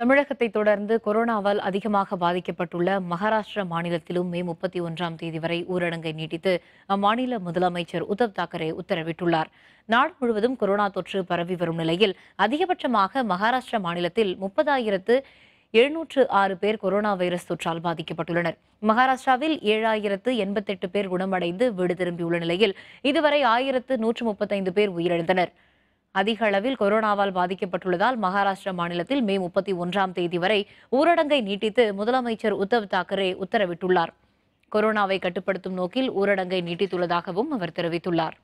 தமிழகத்தை தொடர்ந்து கொரோனாவால் அதிகமாக பாதிக்கப்பட்டுள்ள மகாராஷ்டிரா மாநிலத்திலும் மே முப்பத்தி ஒன்றாம் தேதி வரை ஊரடங்கை நீட்டித்து அம்மாநில முதலமைச்சர் உத்தவ் தாக்கரே உத்தரவிட்டுள்ளார் நாடு முழுவதும் கொரோனா தொற்று பரவி வரும் நிலையில் அதிகபட்சமாக மகாராஷ்டிரா மாநிலத்தில் முப்பதாயிரத்து எழுநூற்று ஆறு பேர் கொரோனா வைரஸ் தொற்றால் பாதிக்கப்பட்டுள்ளனர் மகாராஷ்டிராவில் ஏழாயிரத்து எண்பத்தெட்டு பேர் குணமடைந்து வீடு திரும்பியுள்ள நிலையில் இதுவரை ஆயிரத்து நூற்று முப்பத்தைந்து பேர் உயிரிழந்தனர் அதிக அளவில் கொரோனாவால் பாதிக்கப்பட்டுள்ளதால் மகாராஷ்டிரா மாநிலத்தில் மே முப்பத்தி ஒன்றாம் தேதி வரை ஊரடங்கை நீட்டித்து முதலமைச்சர் உத்தவ் தாக்கரே உத்தரவிட்டுள்ளார் கொரோனாவை கட்டுப்படுத்தும் நோக்கில் ஊரடங்கை நீட்டித்துள்ளதாகவும் அவர் தெரிவித்துள்ளார்